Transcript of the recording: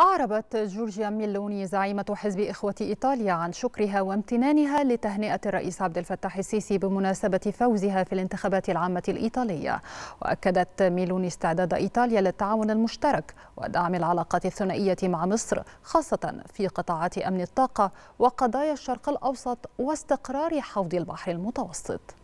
أعربت جورجيا ميلوني زعيمة حزب إخوة إيطاليا عن شكرها وامتنانها لتهنئة الرئيس عبد الفتاح السيسي بمناسبة فوزها في الانتخابات العامة الإيطالية وأكدت ميلوني استعداد إيطاليا للتعاون المشترك ودعم العلاقات الثنائية مع مصر خاصة في قطاعات أمن الطاقة وقضايا الشرق الأوسط واستقرار حوض البحر المتوسط